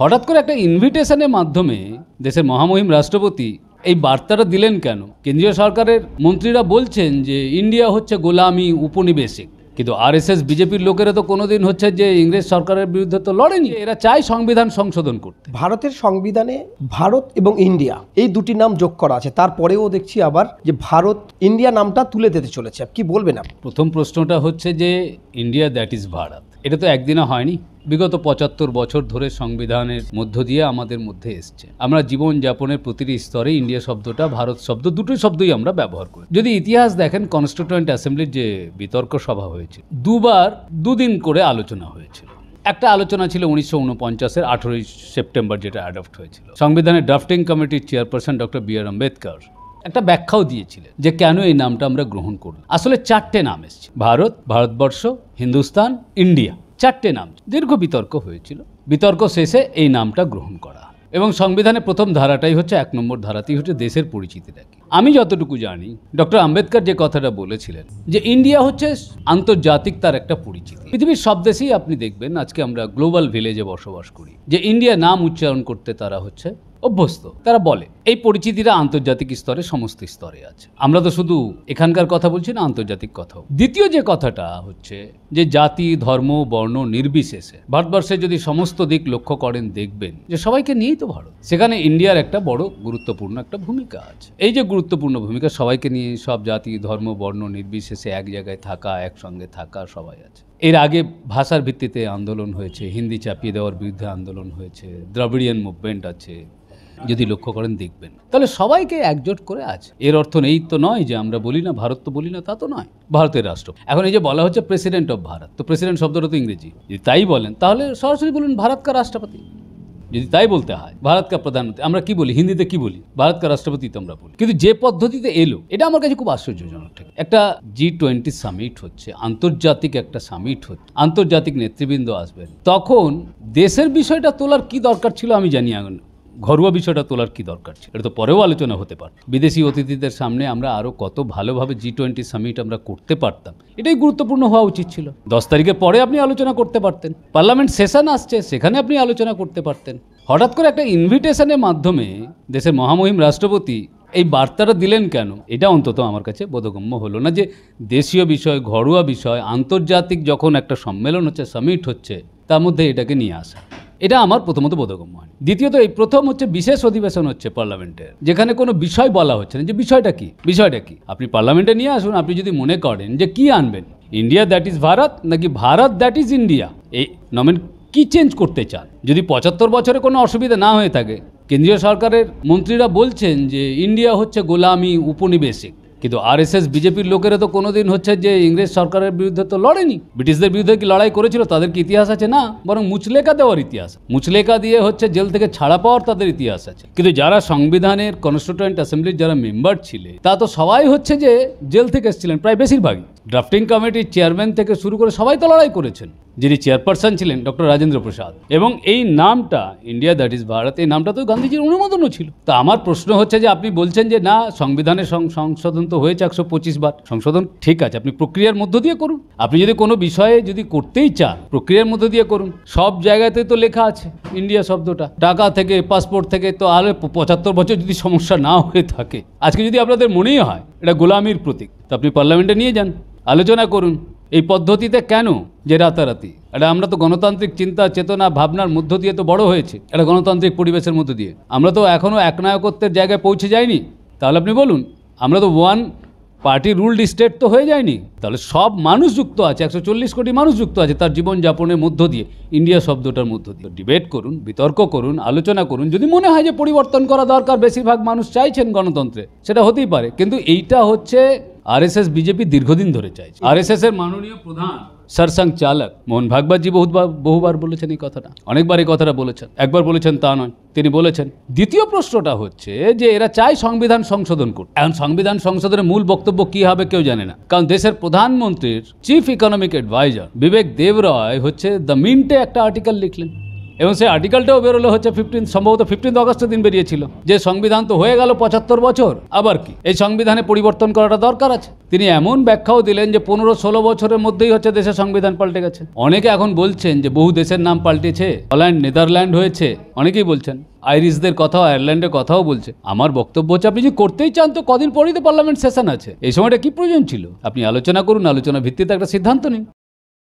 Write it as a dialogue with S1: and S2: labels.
S1: হঠাৎ করে একটা ইনভিটেশনের মাধ্যমে দেশের মহামহিম রাষ্ট্রপতি এই বার্তাটা দিলেন কেন কেন্দ্রীয় সরকারের মন্ত্রীরা বলছেন যে ইন্ডিয়া হচ্ছে গোলামি উপনিবেশিক কিন্তু আর এস এস বিজেপির লোকেরা তো কোনোদিন হচ্ছে যে ইংরেজ সরকারের বিরুদ্ধে তো লড়েনি এরা চায় সংবিধান সংশোধন করতে ভারতের সংবিধানে ভারত এবং ইন্ডিয়া এই দুটি নাম যোগ করা আছে তারপরেও দেখছি আবার যে ভারত ইন্ডিয়া নামটা তুলে দিতে চলেছে কি বলবেন আপনি প্রথম প্রশ্নটা হচ্ছে যে ইন্ডিয়া দ্যাট ইজ ভারত এটা তো একদিনে হয়নি বিগত পঁচাত্তর বছর ধরে সংবিধানের মধ্য দিয়ে আমাদের মধ্যে এসছে আমরা জীবন যাপনের প্রতিটি স্তরে ইন্ডিয়া শব্দটা ভারত শব্দ দুটোই শব্দই আমরা ব্যবহার করি যদি ইতিহাস দেখেন কনস্টিটিউয়েন্ট অ্যাসেম্বলির যে বিতর্ক সভা হয়েছে দুবার দুদিন করে আলোচনা হয়েছিল একটা আলোচনা ছিল উনিশশো উনপঞ্চাশের আঠেরোই সেপ্টেম্বর যেটা অ্যাডপ্ট হয়েছিল সংবিধানের ড্রাফটিং কমিটির chairperson doctor B R Ambedkar একটা ব্যাখ্যাও দিয়েছিলেন যে কেন এই নামটা আমরা গ্রহণ করলাম আসলে চারটে নাম এসছে ভারত ভারতবর্ষ হিন্দুস্তান ইন্ডিয়া চারটে নাম দীর্ঘ বিতর্ক হয়েছিল বিতর্ক শেষে এই নামটা গ্রহণ করা এবং সংবিধানের প্রথম ধারাটাই হচ্ছে এক নম্বর ধারাটি হচ্ছে দেশের পরিচিতি কি আমি যতটুকু জানি ডক্টর আম্বেদকর যে কথাটা বলেছিলেন যে ইন্ডিয়া হচ্ছে আন্তর্জাতিক তার একটা পরিচিতি পৃথিবীর সব দেশেই আপনি দেখবেন আজকে আমরা গ্লোবাল ভিলেজে বসবাস করি যে ইন্ডিয়া নাম উচ্চারণ করতে তারা হচ্ছে অভ্যস্ত তারা বলে এই পরিচিতিটা আন্তর্জাতিক স্তরে সমস্ত স্তরে আছে আমরা তো শুধু এখানকার কথা বলছি না আন্তর্জাতিক কথাও দ্বিতীয় যে কথাটা হচ্ছে যে জাতি ধর্ম বর্ণ নির্বিশেষে ভারতবর্ষে যদি সমস্ত দিক লক্ষ্য করেন দেখবেন যে সবাইকে নিয়েই তো ভারত সেখানে ইন্ডিয়ার একটা বড় গুরুত্বপূর্ণ একটা ভূমিকা আছে এই যে গুরুত্বপূর্ণ ভূমিকা সবাইকে নিয়ে সব জাতি ধর্ম বর্ণ নির্বিশেষে এক জায়গায় থাকা একসঙ্গে থাকা সবাই আছে এর আগে ভাষার ভিত্তিতে আন্দোলন হয়েছে হিন্দি চাপিয়ে দেওয়ার বিরুদ্ধে আন্দোলন হয়েছে দ্রাবিড়িয়ান মুভমেন্ট আছে যদি লক্ষ্য করেন দেখবেন তাহলে সবাইকে একজোট করে আছে এর অর্থ নেই তো নয় যে আমরা বলি না ভারত তো বলি না তা তো নয় ভারতের রাষ্ট্র এখন এই যে বলা হচ্ছে প্রেসিডেন্ট অফ ভারত তো প্রেসিডেন্ট শব্দটা তো ইংরেজি যদি তাই বলেন তাহলে সরাসরি বলুন ভারত কা রাষ্ট্রপতি যদি তাই বলতে হয় ভারত কা প্রধানমন্ত্রী আমরা কি বলি হিন্দিতে কি বলি ভারত কা রাষ্ট্রপতি তো আমরা বলি কিন্তু যে পদ্ধতিতে এলো এটা আমার কাছে খুব আশ্চর্যজনক ঠিক একটা জি টোয়েন্টি সামিট হচ্ছে আন্তর্জাতিক একটা সামিট হচ্ছে আন্তর্জাতিক নেতৃবৃন্দ আসবেন তখন দেশের বিষয়টা তোলার কি দরকার ছিল আমি জানি এখন ঘরোয়া বিষয়টা তোলার কি দরকার ছিল এটা তো পরেও আলোচনা হতে পারে বিদেশি অতিথিদের সামনে আমরা আরও কত ভালোভাবে জি টোয়েন্টি সামিট আমরা করতে পারতাম এটাই গুরুত্বপূর্ণ হওয়া উচিত ছিল দশ তারিখের পরে আপনি আলোচনা করতে পারতেন পার্লামেন্ট সেশন আসছে সেখানে আপনি আলোচনা করতে পারতেন হঠাৎ করে একটা ইনভিটেশনের মাধ্যমে দেশের মহামহিম রাষ্ট্রপতি এই বার্তাটা দিলেন কেন এটা অন্তত আমার কাছে বোধগম্য হলো না যে দেশীয় বিষয় ঘরোয়া বিষয় আন্তর্জাতিক যখন একটা সম্মেলন হচ্ছে সামিট হচ্ছে তার মধ্যে এটাকে নিয়ে আসা এটা আমার প্রথমত বোধগম্য হয় দ্বিতীয়ত এই প্রথম হচ্ছে বিশেষ অধিবেশন হচ্ছে পার্লামেন্টের যেখানে কোনো বিষয় বলা হচ্ছে না যে বিষয়টা কি বিষয়টা কি আপনি পার্লামেন্টে নিয়ে আসুন আপনি যদি মনে করেন যে কি আনবেন ইন্ডিয়া দ্যাট ইজ ভারত নাকি ভারত দ্যাট ইজ ইন্ডিয়া এই নমেন কি চেঞ্জ করতে চান যদি পঁচাত্তর বছরে কোনো অসুবিধা না হয়ে থাকে কেন্দ্রীয় সরকারের মন্ত্রীরা বলছেন যে ইন্ডিয়া হচ্ছে গোলামি উপনিবেশিক কিন্তু আর এস এস বিজেপির লোকেরা তো কোনোদিন হচ্ছে যে ইংরেজ সরকারের বিরুদ্ধে তো লড়েনি ব্রিটিশদের বিরুদ্ধে কি লড়াই করেছিল তাদের কি ইতিহাস আছে না বরং মুচলেকা দেওয়ার ইতিহাস মুচলেকা দিয়ে হচ্ছে জেল থেকে ছাড়া পাওয়ার তাদের ইতিহাস আছে কিন্তু যারা সংবিধানের কনস্টিটুয়েন্ট অ্যাসেম্বলির যারা মেম্বার ছিলেন তা তো সবাই হচ্ছে যে জেল থেকে এসেছিলেন প্রায় বেশিরভাগই ড্রাফটিং কমিটির চেয়ারম্যান থেকে শুরু করে সবাই তো লড়াই করেছেন যিনি চেয়ারপারসন ছিলেন ডক্টর রাজেন্দ্র প্রসাদ এবং এই নামটা ইন্ডিয়া দ্যাট ইজ ভারত এই নামটা তো গান্ধীজির অনুমোদনও ছিল তো আমার প্রশ্ন হচ্ছে যে আপনি বলছেন যে না সংবিধানের সংশোধন তো হয়েছে একশো পঁচিশ বার সংশোধন ঠিক আছে আপনি প্রক্রিয়ার মধ্য দিয়ে করুন আপনি যদি কোনো বিষয়ে যদি করতেই চান প্রক্রিয়ার মধ্য দিয়ে করুন সব জায়গাতে তো লেখা আছে ইন্ডিয়া শব্দটা টাকা থেকে পাসপোর্ট থেকে তো আরও পঁচাত্তর বছর যদি সমস্যা না হয়ে থাকে আজকে যদি আপনাদের মনেই হয় এটা গোলামির প্রতীক তো আপনি পার্লামেন্টে নিয়ে যান আলোচনা করুন এই পদ্ধতিতে কেন যে রাতারাতি এটা আমরা তো গণতান্ত্রিক চিন্তা চেতনা ভাবনার মধ্য দিয়ে তো বড় হয়েছে এটা গণতান্ত্রিক পরিবেশের মধ্য দিয়ে আমরা তো এখনও একনায়কত্বের জায়গায় পৌঁছে যাইনি তাহলে আপনি বলুন আমরা তো ওয়ান পার্টি রুলড স্টেট তো হয়ে যায়নি তাহলে সব মানুষ যুক্ত আছে একশো চল্লিশ কোটি মানুষ যুক্ত আছে তার জীবনযাপনের মধ্য দিয়ে ইন্ডিয়া শব্দটার মধ্য দিয়ে ডিবেট করুন বিতর্ক করুন আলোচনা করুন যদি মনে হয় যে পরিবর্তন করা দরকার বেশিরভাগ মানুষ চাইছেন গণতন্ত্রে সেটা হতেই পারে কিন্তু এইটা হচ্ছে আরএসএস বিজেপি দীর্ঘদিন ধরে চাইছে আরএসএস এর মাননীয় প্রধান সরসং চালক মোহন ভাগবতজি বহুবার বহুবার বলেছেন এই কথাটা অনেকবার এই কথাটা বলেছেন একবার বলেছেন তা নয় তিনি বলেছেন দ্বিতীয় প্রশ্নটা হচ্ছে যে এরা চায় সংবিধান সংশোধন করতে এখন সংবিধান সংশোধনের মূল বক্তব্য কি হবে কেউ জানে না কারণ দেশের প্রধানমন্ত্রীর chief economic adviser Bibek Debroy হচ্ছে দ্য মিন্টে একটা আর্টিকেল লিখলেন এবং সেই আর্টিকেলটাও বেরোলো হচ্ছে ফিফটিন সম্ভবত ফিফটিন অগস্টের দিন বেরিয়েছিল যে সংবিধান তো হয়ে গেল পঁচাত্তর বছর আবার কি এই সংবিধানে পরিবর্তন করাটা দরকার আছে তিনি এমন ব্যাখ্যাও দিলেন যে পনেরো ষোলো বছরের মধ্যেই হচ্ছে দেশের সংবিধান পাল্টে গেছে অনেকে এখন বলছেন যে বহু দেশের নাম পাল্টেছে হল্যান্ড নেদারল্যান্ড হয়েছে অনেকেই বলছেন আইরিশদের কথাও আয়ারল্যান্ডের কথাও বলছে আমার বক্তব্য হচ্ছে আপনি যদি করতেই চান তো কদিন পরেই তো পার্লামেন্ট সেশন আছে এই সময়টা কি প্রয়োজন ছিল আপনি আলোচনা করুন আলোচনা ভিত্তিতে একটা সিদ্ধান্ত নিন